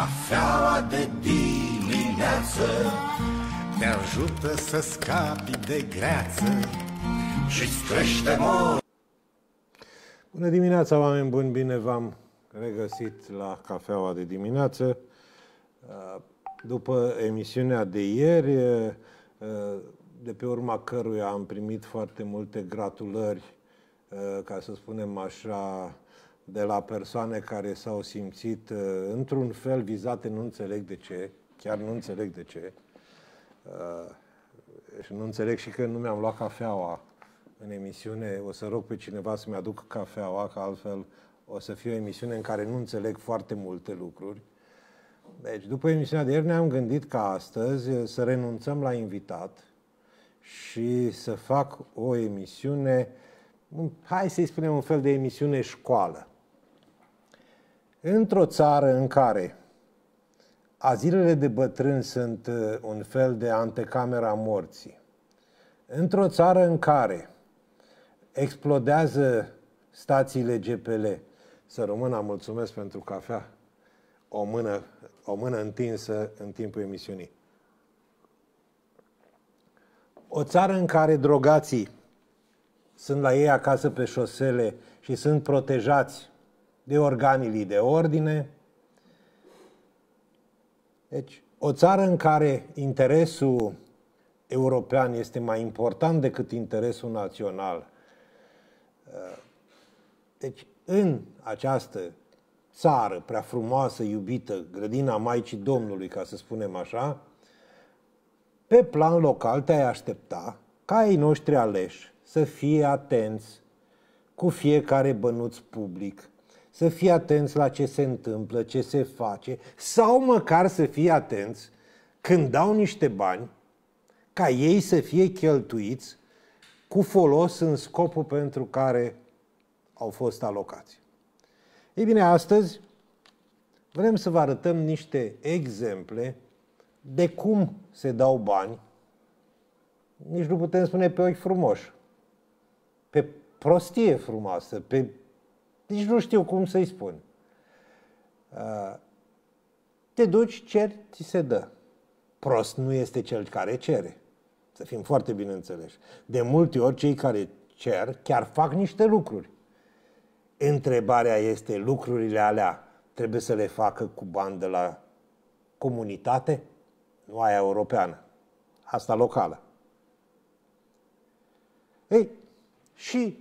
Cafeaua de dimineață Te ajută să scapi de greață și crește mor. Bună dimineața, oameni buni! Bine v-am regăsit la cafeaua de dimineață. După emisiunea de ieri, de pe urma căruia am primit foarte multe gratulări, ca să spunem așa, de la persoane care s-au simțit uh, într-un fel vizate, nu înțeleg de ce, chiar nu înțeleg de ce. Uh, și nu înțeleg și că nu mi-am luat cafeaua în emisiune. O să rog pe cineva să-mi aduc cafeaua, că altfel o să fie o emisiune în care nu înțeleg foarte multe lucruri. Deci, după emisiunea de ieri, ne-am gândit ca astăzi să renunțăm la invitat și să fac o emisiune, hai să-i spunem un fel de emisiune școală. Într-o țară în care azilele de bătrâni sunt uh, un fel de antecamera morții, într-o țară în care explodează stațiile GPL, să rămână, mulțumesc pentru cafea, o mână, o mână întinsă în timpul emisiunii. O țară în care drogații sunt la ei acasă pe șosele și sunt protejați de organele de ordine. Deci, o țară în care interesul european este mai important decât interesul național. Eh, deci, în această țară prea frumoasă, iubită, grădina Maicii Domnului, ca să spunem așa, pe plan local te-ai aștepta ca ei noștri aleși să fie atenți cu fiecare bănuț public, să fie atenți la ce se întâmplă, ce se face, sau măcar să fie atenți când dau niște bani, ca ei să fie cheltuiți cu folos în scopul pentru care au fost alocați. Ei bine, astăzi vrem să vă arătăm niște exemple de cum se dau bani, nici nu putem spune pe ochi frumoși, pe prostie frumoasă, pe deci nu știu cum să-i spun. Uh, te duci, ceri, ți se dă. Prost nu este cel care cere. Să fim foarte bineînțeleși. De multe ori cei care cer chiar fac niște lucruri. Întrebarea este, lucrurile alea trebuie să le facă cu bani de la comunitate? Nu aia europeană. Asta locală. Ei, și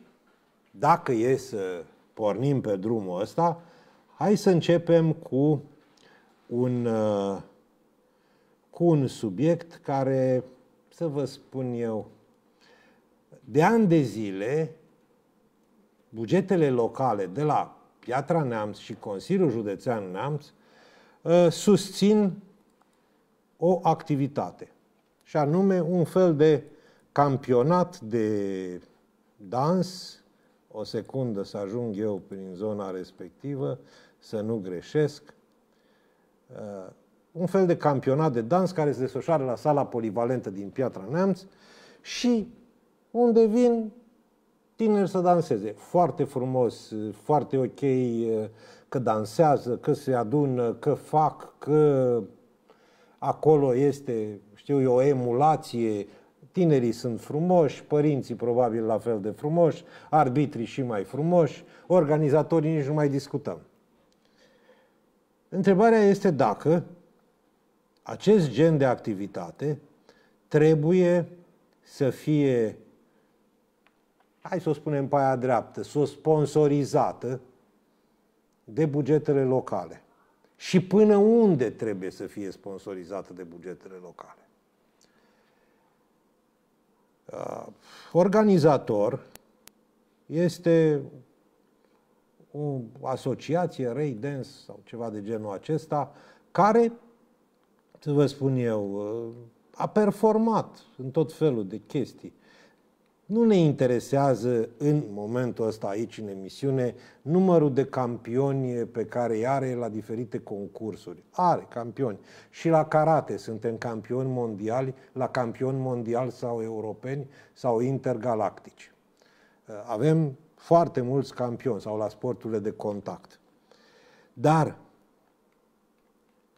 dacă e să pornim pe drumul ăsta, hai să începem cu un, cu un subiect care, să vă spun eu, de ani de zile, bugetele locale de la Piatra Neamț și Consiliul Județean Neamț ă, susțin o activitate, și anume un fel de campionat de dans o secundă să ajung eu prin zona respectivă, să nu greșesc. Uh, un fel de campionat de dans care se desfășoară la sala polivalentă din Piatra Neamț și unde vin tineri să danseze. Foarte frumos, foarte ok, uh, că dansează, că se adună, că fac, că acolo este, știu eu, o emulație, tinerii sunt frumoși, părinții probabil la fel de frumoși, arbitrii și mai frumoși, organizatorii nici nu mai discutăm. Întrebarea este dacă acest gen de activitate trebuie să fie, hai să o spunem pe aia dreaptă, să o sponsorizată de bugetele locale. Și până unde trebuie să fie sponsorizată de bugetele locale? Uh, organizator este o asociație, Ray Dance sau ceva de genul acesta, care, să vă spun eu, uh, a performat în tot felul de chestii. Nu ne interesează în momentul ăsta aici în emisiune numărul de campioni pe care îi are la diferite concursuri. Are campioni. Și la karate suntem campioni mondiali, la campioni mondiali sau europeni sau intergalactici. Uh, avem foarte mulți campioni sau la sporturile de contact. Dar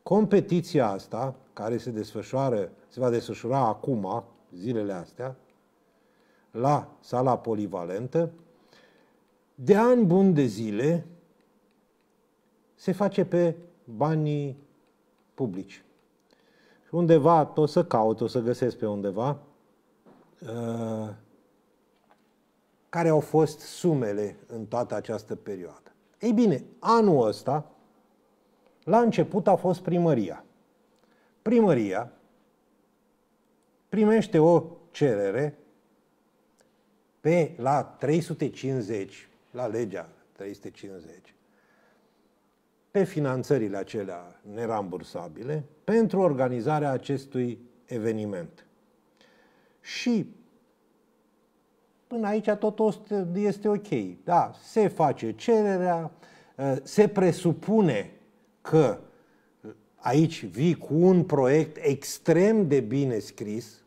competiția asta, care se desfășoară, se va desfășura acum, zilele astea, la sala polivalentă, de ani bun de zile se face pe banii publici. Și undeva, o să caut, o să găsesc pe undeva, uh, care au fost sumele în toată această perioadă. Ei bine, anul ăsta, la început a fost primăria. Primăria primește o cerere pe la 350, la legea 350, pe finanțările acelea nerambursabile pentru organizarea acestui eveniment. Și până aici tot este ok. Da, se face cererea, se presupune că aici vii cu un proiect extrem de bine scris,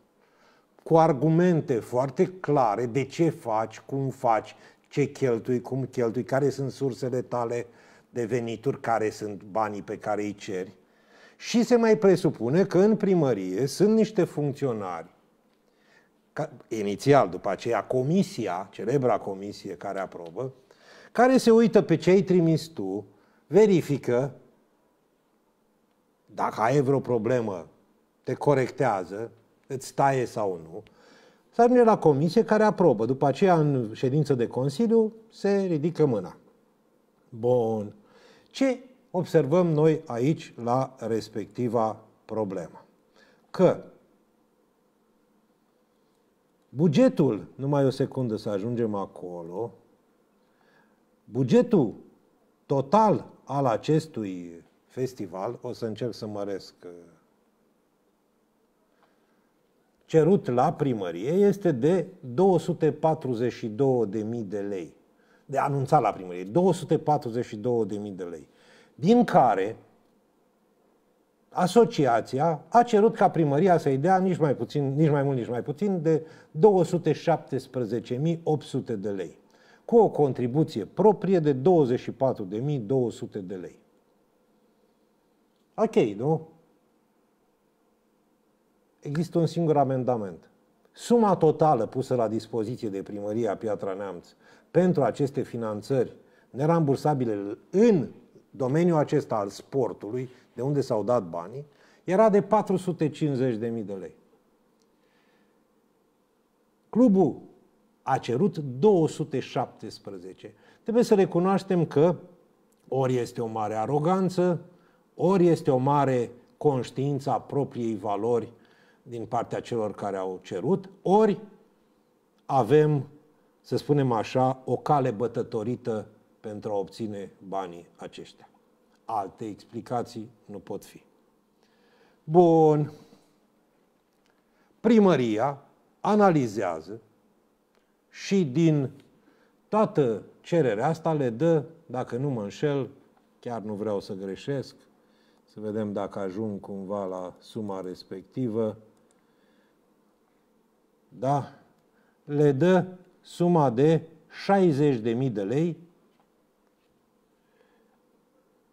cu argumente foarte clare de ce faci, cum faci, ce cheltui, cum cheltui, care sunt sursele tale de venituri, care sunt banii pe care îi ceri. Și se mai presupune că în primărie sunt niște funcționari ca, inițial, după aceea comisia, celebra comisie care aprobă, care se uită pe ce ai trimis tu, verifică dacă ai vreo problemă, te corectează, îți taie sau nu, Să ajunge la comisie care aprobă. După aceea, în ședință de Consiliu, se ridică mâna. Bun. Ce observăm noi aici la respectiva problemă? Că bugetul, numai o secundă să ajungem acolo, bugetul total al acestui festival, o să încerc să măresc cerut la primărie este de 242.000 de lei. De anunțat la primărie, 242.000 de lei. Din care asociația a cerut ca primăria să-i dea nici mai, puțin, nici mai mult, nici mai puțin de 217.800 de lei, cu o contribuție proprie de 24.200 de lei. Ok, nu? există un singur amendament. Suma totală pusă la dispoziție de primăria Piatra Neamț pentru aceste finanțări nerambursabile în domeniul acesta al sportului, de unde s-au dat banii, era de 450.000 de lei. Clubul a cerut 217. Trebuie să recunoaștem că ori este o mare aroganță, ori este o mare conștiință a propriei valori din partea celor care au cerut, ori avem, să spunem așa, o cale bătătorită pentru a obține banii aceștia. Alte explicații nu pot fi. Bun. Primăria analizează și din toată cererea asta le dă, dacă nu mă înșel, chiar nu vreau să greșesc, să vedem dacă ajung cumva la suma respectivă, da, le dă suma de 60.000 de lei,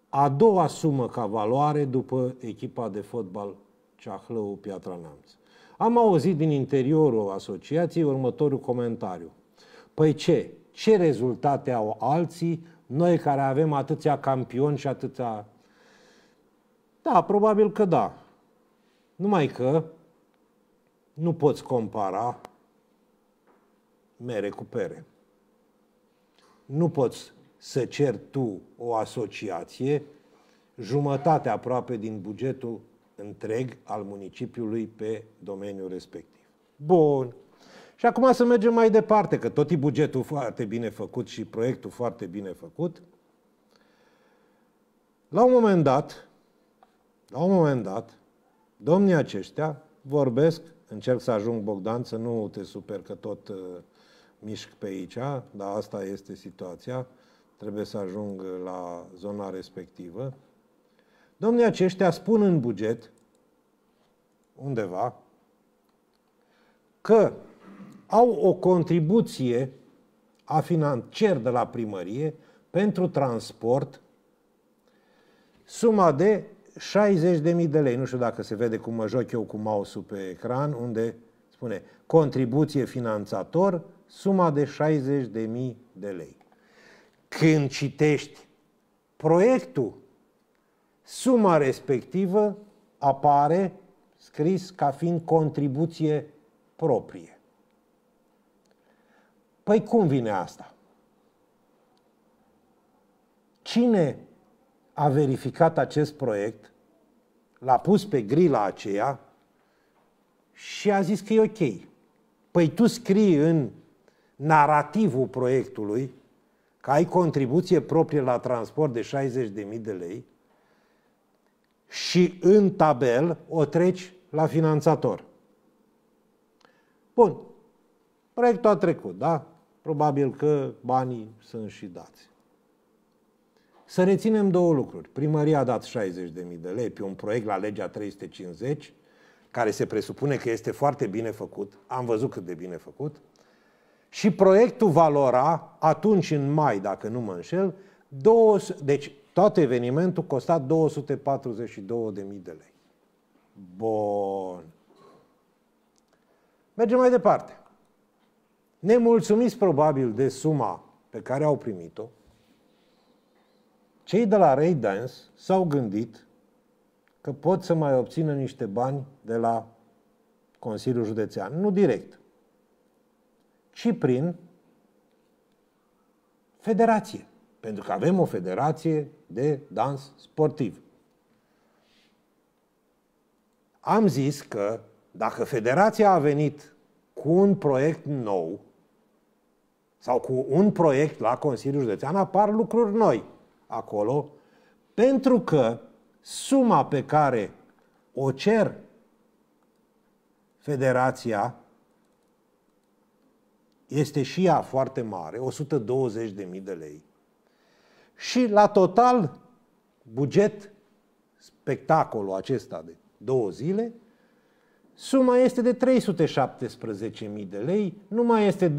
a doua sumă ca valoare după echipa de fotbal Ceahlău Piatra Neamț. Am auzit din interiorul asociației următorul comentariu. Păi ce? Ce rezultate au alții, noi care avem atâția campioni și atâția... Da, probabil că da. Numai că nu poți compara mere cu pere. Nu poți să ceri tu o asociație jumătate aproape din bugetul întreg al municipiului pe domeniul respectiv. Bun. Și acum să mergem mai departe, că tot e bugetul foarte bine făcut și proiectul foarte bine făcut. La un moment dat, la un moment dat, domnii aceștia vorbesc încerc să ajung Bogdan, să nu te super că tot uh, mișc pe aici, dar asta este situația. Trebuie să ajung uh, la zona respectivă. Domnii aceștia spun în buget, undeva, că au o contribuție a financiar de la primărie pentru transport suma de 60.000 de lei. Nu știu dacă se vede cum mă joc eu cu mouse-ul pe ecran, unde spune contribuție finanțator, suma de 60.000 de lei. Când citești proiectul, suma respectivă apare scris ca fiind contribuție proprie. Păi cum vine asta? Cine a verificat acest proiect, l-a pus pe grila aceea și a zis că e ok. Păi tu scrii în narativul proiectului că ai contribuție proprie la transport de 60.000 de lei și în tabel o treci la finanțator. Bun. Proiectul a trecut, da? Probabil că banii sunt și dați. Să reținem două lucruri. Primăria a dat 60.000 de lei pe un proiect la legea 350, care se presupune că este foarte bine făcut. Am văzut cât de bine făcut. Și proiectul valora, atunci în mai, dacă nu mă înșel, 200, deci tot evenimentul costa 242.000 de lei. Bun. Mergem mai departe. Nemulțumiți probabil de suma pe care au primit-o, cei de la Ray Dance s-au gândit că pot să mai obțină niște bani de la Consiliul Județean. Nu direct, ci prin federație. Pentru că avem o federație de dans sportiv. Am zis că dacă federația a venit cu un proiect nou sau cu un proiect la Consiliul Județean, apar lucruri noi acolo, pentru că suma pe care o cer federația este și ea foarte mare, 120.000 de lei. Și la total buget spectacolul acesta de două zile, suma este de 317.000 de lei, nu mai este 242.000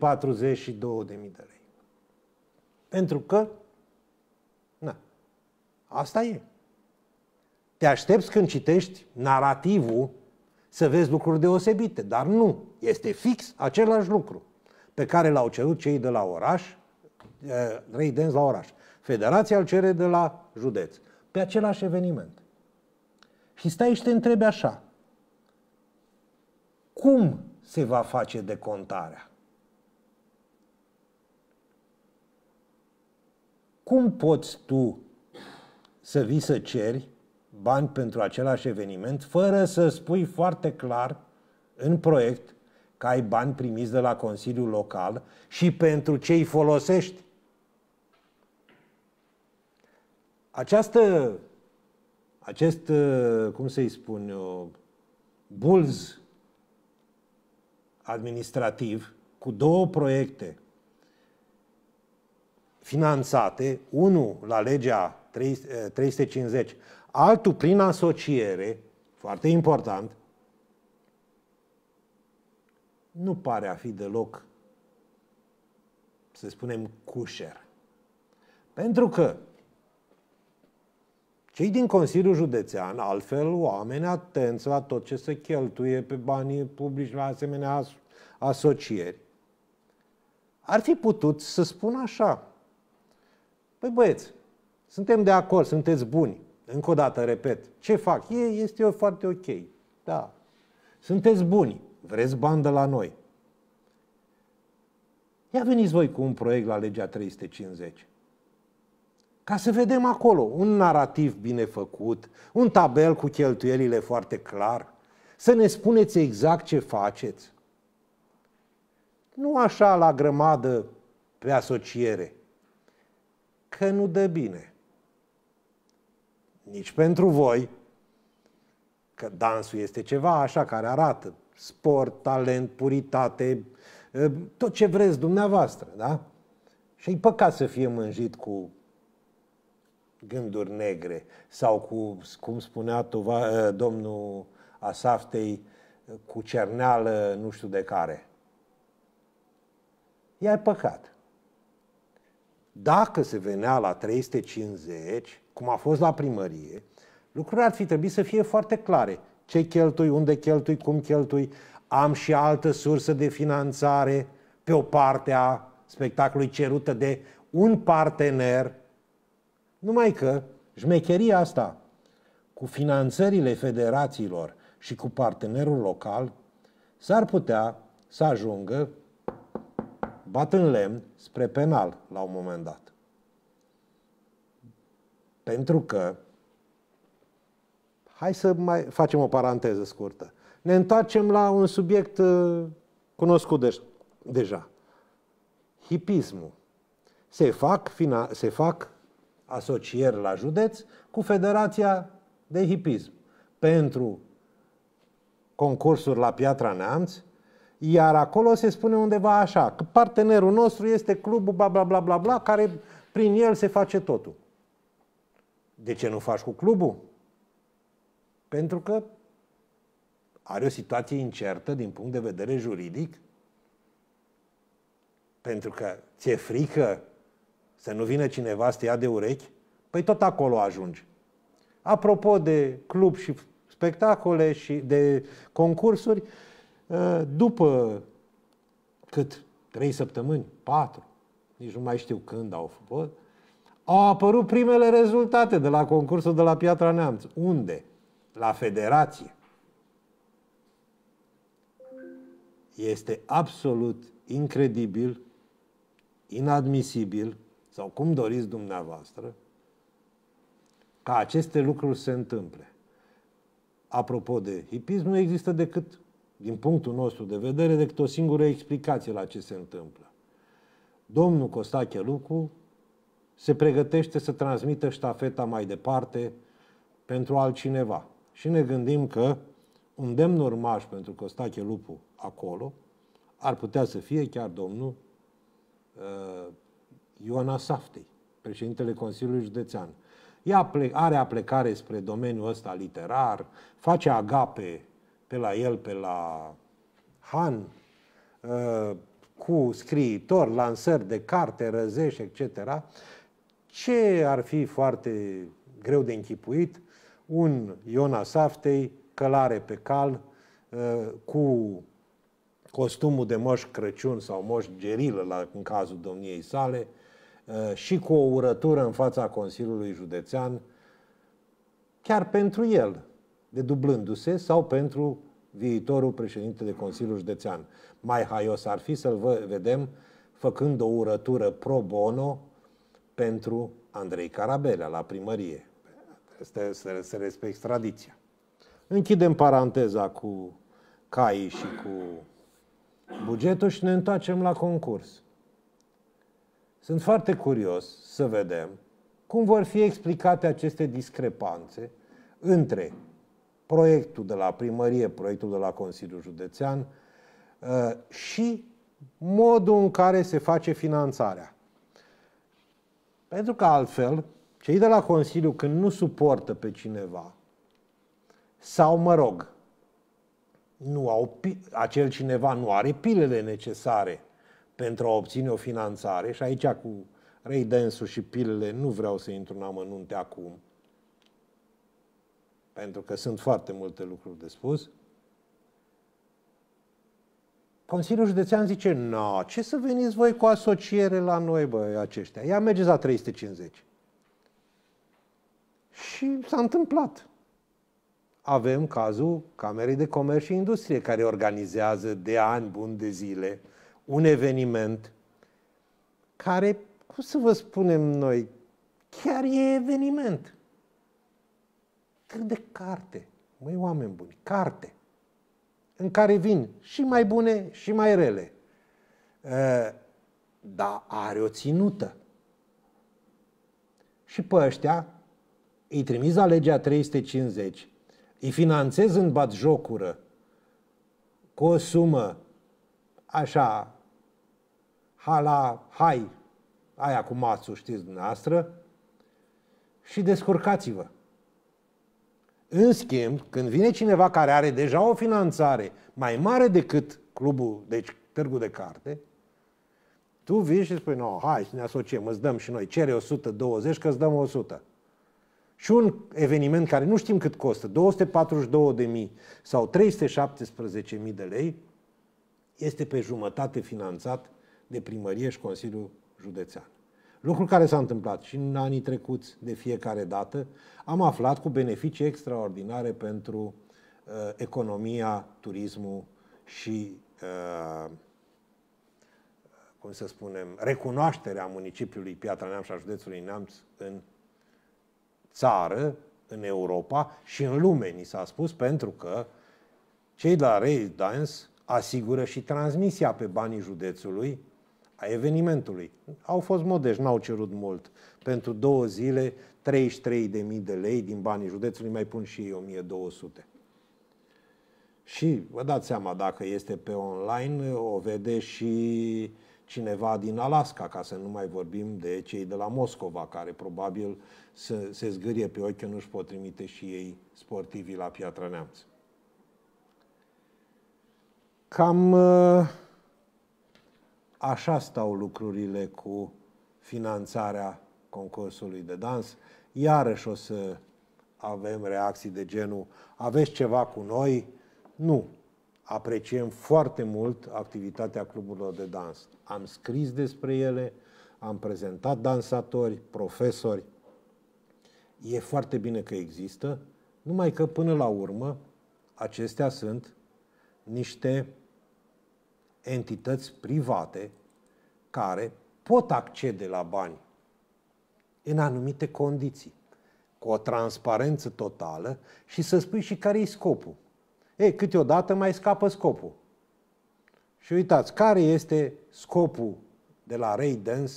de lei. Pentru că Asta e. Te aștepți când citești narativul să vezi lucruri deosebite, dar nu. Este fix același lucru pe care l-au cerut cei de la oraș, trei eh, denți la oraș. Federația îl cere de la județ, pe același eveniment. Și stai și te întrebi așa, cum se va face decontarea? Cum poți tu să vii să ceri bani pentru același eveniment, fără să spui foarte clar în proiect că ai bani primiți de la Consiliul Local și pentru ce îi folosești. Această, acest, cum să-i spun eu, bulz administrativ cu două proiecte finanțate, unul la legea 350. Eh, Altul prin asociere, foarte important, nu pare a fi deloc, să spunem, cușer. Pentru că cei din Consiliul Județean, altfel oameni atenți la tot ce se cheltuie pe banii publici la asemenea as- asocieri, ar fi putut să spună așa. Păi băieți, suntem de acord, sunteți buni. Încă o dată, repet, ce fac? E, este o, foarte ok. Da. Sunteți buni, vreți bani de la noi. Ia veniți voi cu un proiect la legea 350. Ca să vedem acolo un narativ bine făcut, un tabel cu cheltuielile foarte clar, să ne spuneți exact ce faceți. Nu așa la grămadă pe asociere, că nu dă bine nici pentru voi, că dansul este ceva așa care arată sport, talent, puritate, tot ce vreți dumneavoastră, da? Și e păcat să fie mânjit cu gânduri negre sau cu, cum spunea tova, domnul Asaftei, cu cerneală nu știu de care. Iar păcat. Dacă se venea la 350, cum a fost la primărie, lucrurile ar fi trebuit să fie foarte clare. Ce cheltui, unde cheltui, cum cheltui, am și altă sursă de finanțare pe o parte a spectacolului cerută de un partener. Numai că șmecheria asta cu finanțările federațiilor și cu partenerul local s-ar putea să ajungă bat în lemn spre penal la un moment dat. Pentru că, hai să mai facem o paranteză scurtă, ne întoarcem la un subiect uh, cunoscut de- deja. Hipismul. Se fac, fina- se fac asocieri la județ cu Federația de Hipism pentru concursuri la Piatra Neamț, iar acolo se spune undeva așa, că partenerul nostru este clubul bla bla bla bla bla, care prin el se face totul. De ce nu faci cu clubul? Pentru că are o situație incertă din punct de vedere juridic. Pentru că ți-e frică să nu vină cineva să te ia de urechi? Păi tot acolo ajungi. Apropo de club și spectacole și de concursuri, ă, după cât? Trei săptămâni? Patru? Nici nu mai știu când au fost au apărut primele rezultate de la concursul de la Piatra Neamț. Unde? La federație. Este absolut incredibil, inadmisibil, sau cum doriți dumneavoastră, ca aceste lucruri se întâmple. Apropo de hipism, nu există decât, din punctul nostru de vedere, decât o singură explicație la ce se întâmplă. Domnul Costache Lucu se pregătește să transmită ștafeta mai departe pentru altcineva. Și ne gândim că un demn urmaș pentru Costache Lupu acolo ar putea să fie chiar domnul uh, Ioana Saftei, președintele Consiliului Județean. Ea are aplecare spre domeniul ăsta literar, face agape pe la el, pe la Han, uh, cu scriitor, lansări de carte, răzești, etc. Ce ar fi foarte greu de închipuit? Un Iona Saftei, călare pe cal, ă, cu costumul de moș Crăciun sau moș gerilă la, în cazul domniei sale ă, și cu o urătură în fața Consiliului Județean, chiar pentru el, de dublându-se sau pentru viitorul președinte de Consiliul Județean. Mai haios ar fi să-l vedem făcând o urătură pro bono pentru Andrei Carabelea la primărie. Este, se, se respect tradiția. Închidem paranteza cu cai și cu bugetul și ne întoarcem la concurs. Sunt foarte curios să vedem cum vor fi explicate aceste discrepanțe între proiectul de la primărie, proiectul de la Consiliul Județean uh, și modul în care se face finanțarea. Pentru că altfel, cei de la Consiliu, când nu suportă pe cineva, sau, mă rog, nu au, acel cineva nu are pilele necesare pentru a obține o finanțare, și aici cu Ray dance și pilele nu vreau să intru în amănunte acum, pentru că sunt foarte multe lucruri de spus, Consiliul Județean zice, nu, ce să veniți voi cu asociere la noi, bă, aceștia. Ia mergeți la 350. Și s-a întâmplat. Avem cazul Camerei de Comerț și Industrie, care organizează de ani bun de zile un eveniment care, cum să vă spunem noi, chiar e eveniment. Cât de carte. Măi, oameni buni, carte în care vin și mai bune și mai rele. Dar are o ținută. Și pe ăștia îi trimis la legea 350, îi finanțez în bat jocură cu o sumă așa, hala, hai, aia cu mațul, știți dumneavoastră, și descurcați-vă. În schimb, când vine cineva care are deja o finanțare mai mare decât clubul, deci târgul de carte, tu vii și spui, no, hai să ne asociem, îți dăm și noi, cere 120 că îți dăm 100. Și un eveniment care nu știm cât costă, 242.000 sau 317.000 de lei, este pe jumătate finanțat de primărie și Consiliul Județean. Lucru care s-a întâmplat și în anii trecuți de fiecare dată, am aflat cu beneficii extraordinare pentru uh, economia, turismul și, uh, cum să spunem, recunoașterea municipiului Piatra Neamț și a județului Neamț în țară, în Europa și în lume, ni s-a spus, pentru că cei de la Ray Dance asigură și transmisia pe banii județului a evenimentului. Au fost modești, n-au cerut mult. Pentru două zile, 33.000 de lei din banii județului, mai pun și ei 1200. Și vă dați seama dacă este pe online, o vede și cineva din Alaska, ca să nu mai vorbim de cei de la Moscova, care probabil se, se zgârie pe ochi, nu-și pot trimite și ei sportivii la Piatra Neamț. Cam uh, Așa stau lucrurile cu finanțarea concursului de dans. Iarăși o să avem reacții de genul aveți ceva cu noi? Nu. Apreciem foarte mult activitatea cluburilor de dans. Am scris despre ele, am prezentat dansatori, profesori. E foarte bine că există, numai că până la urmă acestea sunt niște entități private care pot accede la bani în anumite condiții, cu o transparență totală și să spui și care e scopul. Ei, câteodată mai scapă scopul. Și uitați, care este scopul de la Ray Dance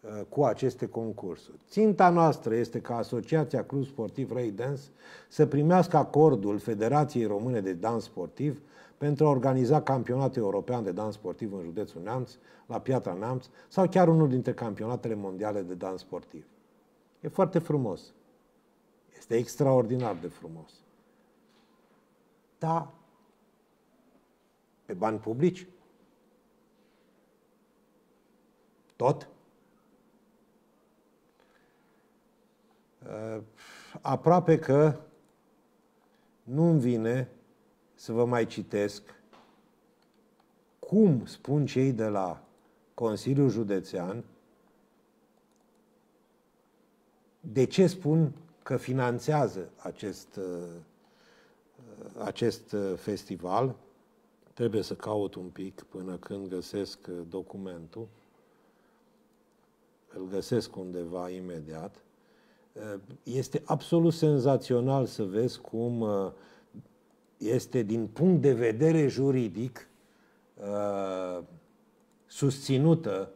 uh, cu aceste concursuri. Ținta noastră este ca Asociația Club Sportiv Ray Dance să primească acordul Federației Române de Dans Sportiv pentru a organiza campionatul european de dans sportiv în județul Neamț, la Piatra Neamț, sau chiar unul dintre campionatele mondiale de dans sportiv. E foarte frumos. Este extraordinar de frumos. Da, pe bani publici. Tot. Ă, aproape că nu-mi vine să vă mai citesc cum spun cei de la Consiliul Județean de ce spun că finanțează acest, acest festival. Trebuie să caut un pic până când găsesc documentul. Îl găsesc undeva imediat. Este absolut senzațional să vezi cum este din punct de vedere juridic uh, susținută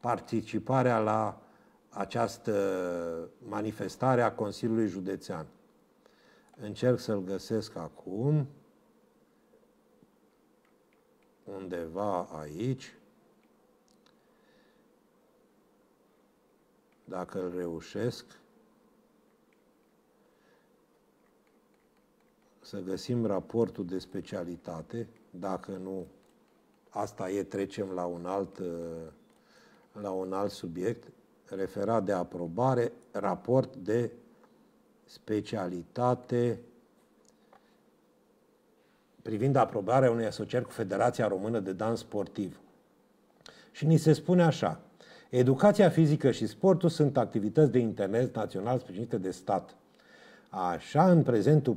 participarea la această manifestare a Consiliului Județean. Încerc să-l găsesc acum, undeva aici. Dacă îl reușesc, să găsim raportul de specialitate, dacă nu, asta e, trecem la un alt, uh, la un alt subiect, referat de aprobare, raport de specialitate privind aprobarea unei asocieri cu Federația Română de Dans Sportiv. Și ni se spune așa, educația fizică și sportul sunt activități de interes național sprijinite de stat. Așa, în prezentul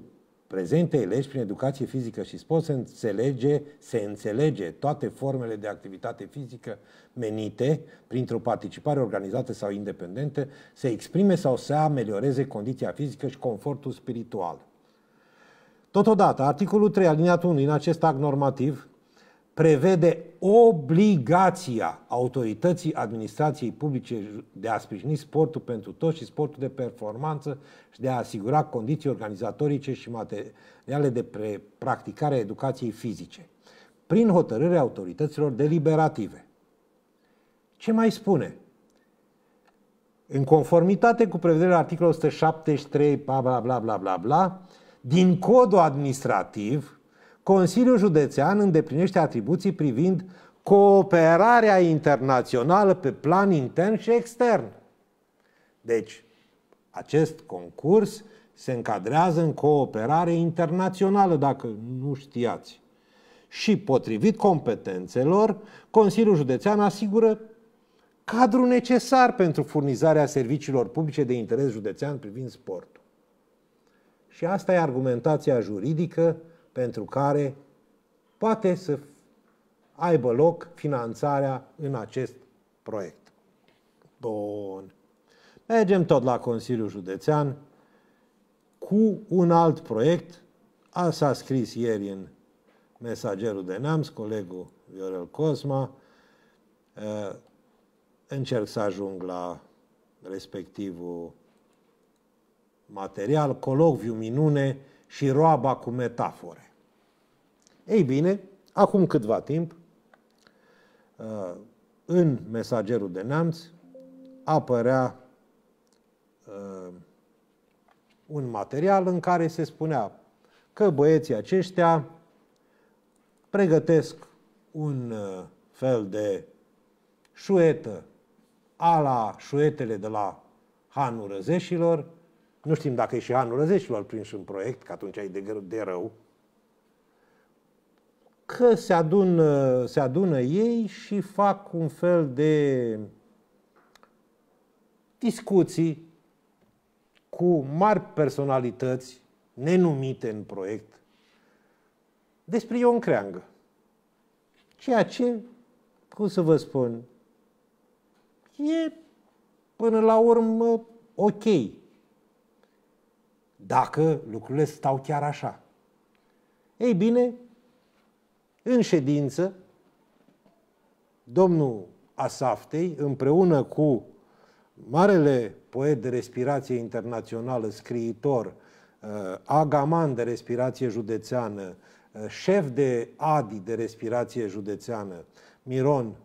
prezente elevi prin educație fizică și sport se înțelege, se înțelege toate formele de activitate fizică menite, printr-o participare organizată sau independentă, să exprime sau să amelioreze condiția fizică și confortul spiritual. Totodată, articolul 3 aliniatul 1 în acest act normativ prevede obligația autorității administrației publice de a sprijini sportul pentru toți și sportul de performanță și de a asigura condiții organizatorice și materiale de practicare a educației fizice, prin hotărâre autorităților deliberative. Ce mai spune? În conformitate cu prevederea articolului 173, bla bla bla bla bla, bla din codul administrativ, Consiliul Județean îndeplinește atribuții privind cooperarea internațională pe plan intern și extern. Deci, acest concurs se încadrează în cooperare internațională, dacă nu știați. Și, potrivit competențelor, Consiliul Județean asigură cadrul necesar pentru furnizarea serviciilor publice de interes județean privind sportul. Și asta e argumentația juridică pentru care poate să aibă loc finanțarea în acest proiect. Bun. Mergem tot la Consiliul Județean cu un alt proiect. S-a scris ieri în mesagerul de neamț, colegul Viorel Cosma. Încerc să ajung la respectivul material, colocviu, minune, și roaba cu metafore. Ei bine, acum câtva timp, uh, în Mesagerul de Neamț apărea uh, un material în care se spunea că băieții aceștia pregătesc un uh, fel de șuetă a la șuetele de la Hanul Răzeșilor, nu știm dacă e și anul au prins un proiect, că atunci ai de, de rău. Că se adună, se adună ei și fac un fel de discuții cu mari personalități nenumite în proiect despre Ion Creangă. Ceea ce, cum să vă spun, e până la urmă ok dacă lucrurile stau chiar așa. Ei bine, în ședință, domnul Asaftei, împreună cu marele poet de respirație internațională, scriitor, uh, agaman de respirație județeană, uh, șef de ADI de respirație județeană, Miron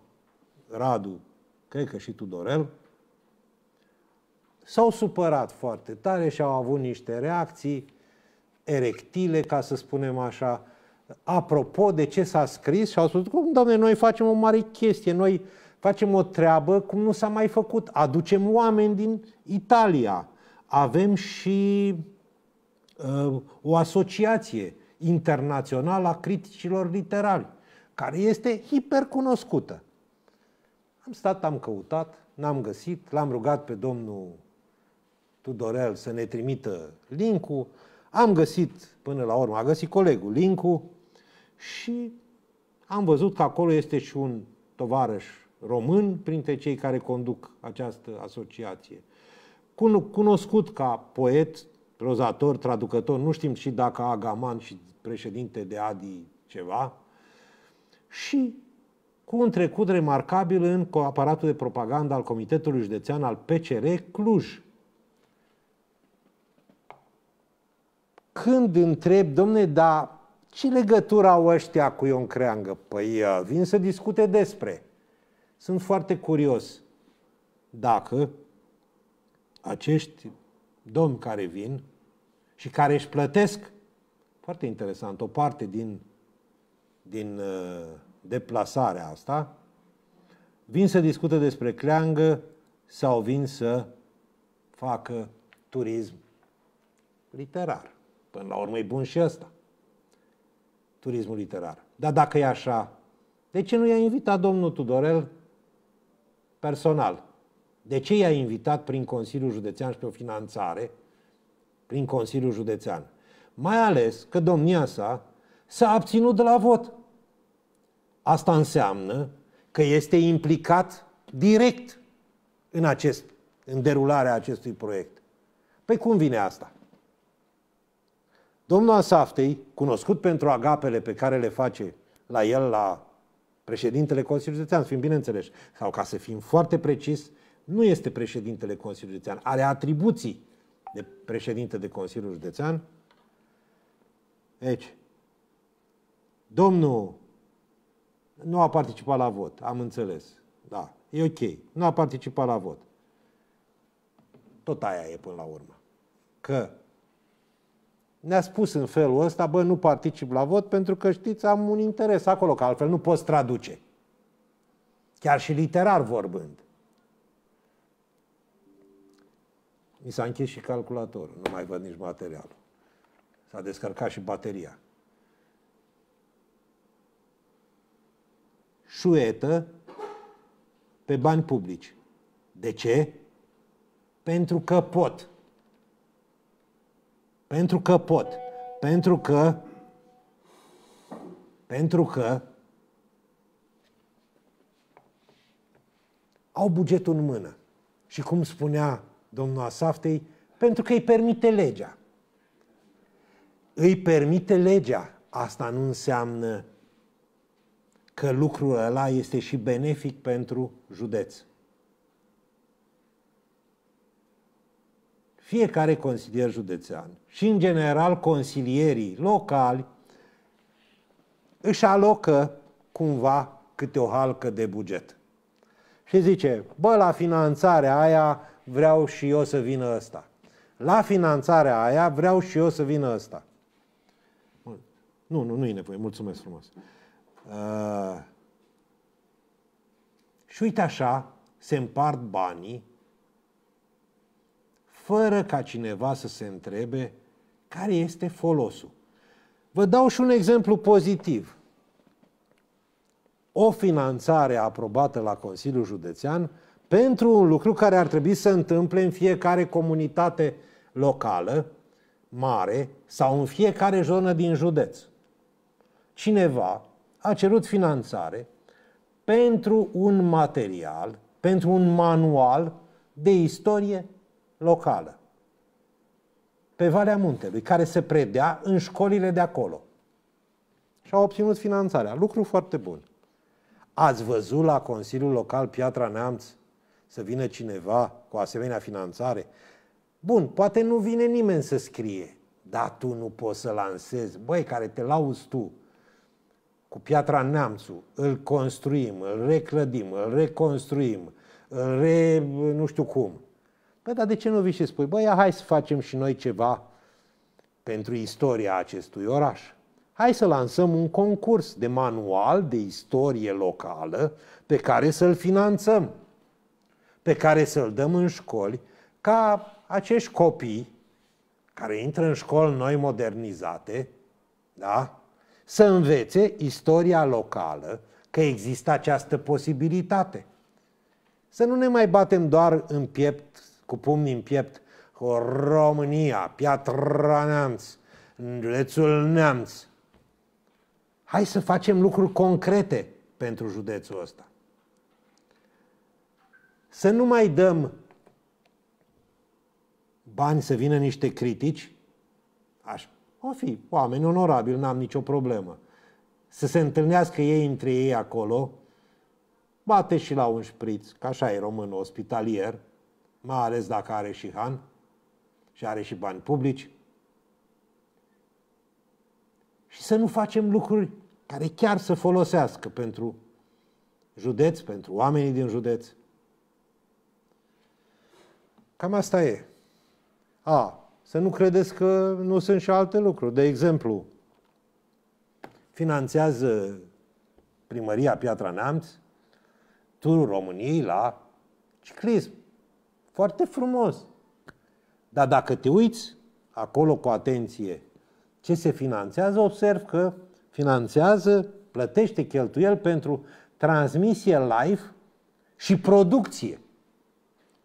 Radu, cred că și Tudorel, s-au supărat foarte tare și au avut niște reacții erectile, ca să spunem așa, apropo de ce s-a scris și au spus, cum, doamne, noi facem o mare chestie, noi facem o treabă cum nu s-a mai făcut, aducem oameni din Italia, avem și uh, o asociație internațională a criticilor literari, care este hipercunoscută. Am stat, am căutat, n-am găsit, l-am rugat pe domnul Tudorel să ne trimită linkul. Am găsit până la urmă, a găsit colegul linkul și am văzut că acolo este și un tovarăș român printre cei care conduc această asociație. Cunoscut ca poet, prozator, traducător, nu știm și dacă Agaman și președinte de Adi ceva, și cu un trecut remarcabil în aparatul de propagandă al Comitetului Județean al PCR Cluj, Când întreb, domne, dar ce legătură au ăștia cu Ion Creangă? Păi uh, vin să discute despre. Sunt foarte curios dacă acești domni care vin și care își plătesc, foarte interesant, o parte din, din uh, deplasarea asta, vin să discute despre Creangă sau vin să facă turism literar. Până la urmă e bun și ăsta. Turismul literar. Dar dacă e așa, de ce nu i-a invitat domnul Tudorel personal? De ce i-a invitat prin Consiliul Județean și pe o finanțare prin Consiliul Județean? Mai ales că domnia sa s-a abținut de la vot. Asta înseamnă că este implicat direct în, acest, în derularea acestui proiect. Păi cum vine asta? Domnul Asaftei, cunoscut pentru agapele pe care le face la el, la președintele Consiliului Județean, să fim bineînțeleși, sau ca să fim foarte precis, nu este președintele Consiliului Județean, are atribuții de președinte de Consiliul Județean. Deci, domnul nu a participat la vot, am înțeles. Da, e ok. Nu a participat la vot. Tot aia e până la urmă. Că ne-a spus în felul ăsta, bă, nu particip la vot pentru că, știți, am un interes acolo, că altfel nu poți traduce. Chiar și literar vorbând. Mi s-a închis și calculatorul, nu mai văd nici materialul. S-a descărcat și bateria. Șuetă pe bani publici. De ce? Pentru că pot. Pentru că pot. Pentru că pentru că au bugetul în mână. Și cum spunea domnul Asaftei, pentru că îi permite legea. Îi permite legea. Asta nu înseamnă că lucrul ăla este și benefic pentru județ. fiecare consilier județean și, în general, consilierii locali își alocă cumva câte o halcă de buget. Și zice, bă, la finanțarea aia vreau și eu să vină ăsta. La finanțarea aia vreau și eu să vină ăsta. Nu, nu, nu e nevoie. Mulțumesc frumos. Uh, și uite așa, se împart banii fără ca cineva să se întrebe care este folosul. Vă dau și un exemplu pozitiv. O finanțare aprobată la Consiliul Județean pentru un lucru care ar trebui să întâmple în fiecare comunitate locală, mare sau în fiecare zonă din județ. Cineva a cerut finanțare pentru un material, pentru un manual de istorie locală pe Valea Muntelui, care se predea în școlile de acolo. Și au obținut finanțarea. Lucru foarte bun. Ați văzut la Consiliul Local Piatra Neamț să vină cineva cu asemenea finanțare? Bun, poate nu vine nimeni să scrie, dar tu nu poți să lansezi. Băi, care te lauzi tu cu Piatra Neamțul, îl construim, îl reclădim, îl reconstruim, îl re... nu știu cum Păi, dar de ce nu vii și spui, băi, hai să facem și noi ceva pentru istoria acestui oraș? Hai să lansăm un concurs de manual de istorie locală pe care să-l finanțăm, pe care să-l dăm în școli, ca acești copii care intră în școli noi modernizate, da? să învețe istoria locală, că există această posibilitate. Să nu ne mai batem doar în piept cu pumni în piept, cu România, Piatra Neamț, județul Neamț. Hai să facem lucruri concrete pentru județul ăsta. Să nu mai dăm bani să vină niște critici, aș, o fi oameni onorabili, n-am nicio problemă. Să se întâlnească ei între ei acolo, bate și la un șpriț, că așa e român, ospitalier, mai ales dacă are și Han și are și bani publici. Și să nu facem lucruri care chiar să folosească pentru județ, pentru oamenii din județ. Cam asta e. A, să nu credeți că nu sunt și alte lucruri. De exemplu, finanțează primăria Piatra Neamț turul României la ciclism. Foarte frumos. Dar dacă te uiți acolo cu atenție ce se finanțează, observ că finanțează, plătește cheltuiel pentru transmisie live și producție.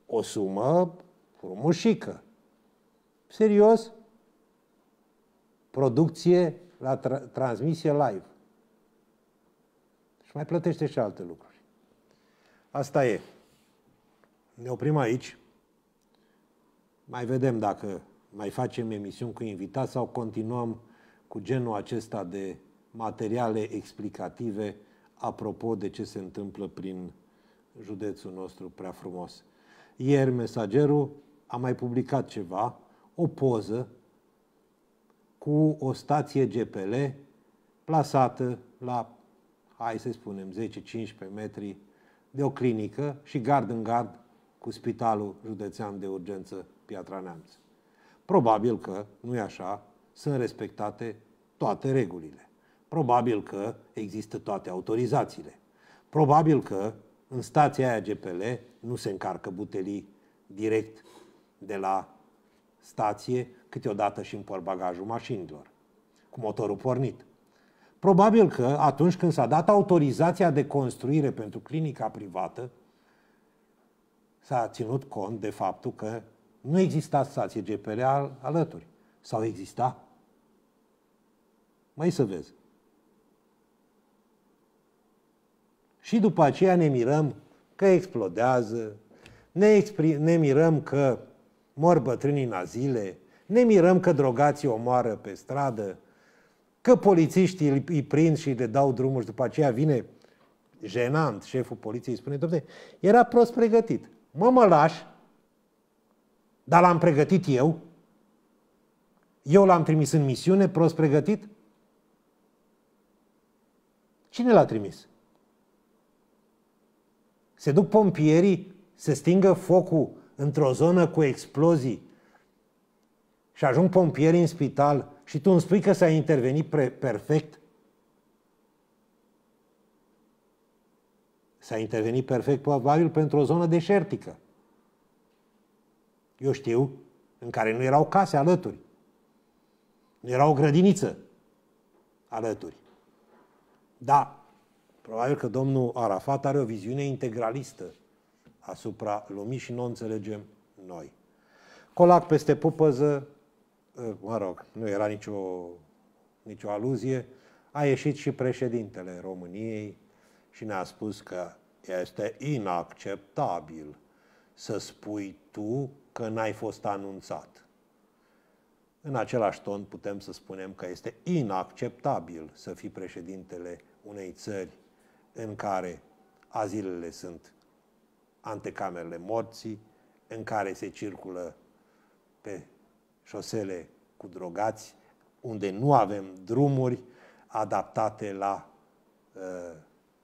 O sumă frumușică. Serios? Producție la tra- transmisie live. Și mai plătește și alte lucruri. Asta e. Ne oprim aici. Mai vedem dacă mai facem emisiuni cu invitați sau continuăm cu genul acesta de materiale explicative apropo de ce se întâmplă prin județul nostru prea frumos. Ieri mesagerul a mai publicat ceva, o poză cu o stație GPL plasată la, hai să spunem, 10-15 metri de o clinică și gard în gard cu Spitalul Județean de Urgență Piatra Neamț. Probabil că, nu e așa, sunt respectate toate regulile. Probabil că există toate autorizațiile. Probabil că în stația aia GPL nu se încarcă butelii direct de la stație, câteodată și în bagajul mașinilor, cu motorul pornit. Probabil că atunci când s-a dat autorizația de construire pentru clinica privată, s-a ținut cont de faptul că nu exista stație GPR al, alături. Sau exista? Mai să vezi. Și după aceea ne mirăm că explodează, ne, ne mirăm că mor bătrânii în azile, ne mirăm că drogații omoară pe stradă, că polițiștii îi, prind și le dau drumul și după aceea vine jenant șeful poliției, spune, domnule, era prost pregătit mă, mă dar l-am pregătit eu, eu l-am trimis în misiune, prost pregătit? Cine l-a trimis? Se duc pompierii, se stingă focul într-o zonă cu explozii și ajung pompieri în spital și tu îmi spui că s-a intervenit pre- perfect? S-a intervenit perfect probabil pentru o zonă deșertică. Eu știu, în care nu erau case alături. Nu era o grădiniță alături. Da, probabil că domnul Arafat are o viziune integralistă asupra lumii și nu o înțelegem noi. Colac peste pupăză, ă, mă rog, nu era nicio, nicio aluzie, a ieșit și președintele României și ne-a spus că este inacceptabil să spui tu că n-ai fost anunțat. În același ton putem să spunem că este inacceptabil să fii președintele unei țări în care azilele sunt antecamerele morții, în care se circulă pe șosele cu drogați, unde nu avem drumuri adaptate la uh,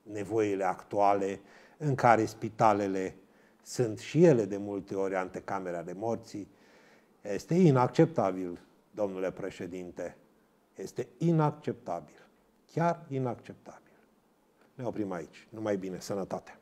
nevoile actuale, în care spitalele sunt și ele de multe ori antecamere ale morții. Este inacceptabil, domnule președinte. Este inacceptabil. Chiar inacceptabil. Ne oprim aici. Numai bine. Sănătate!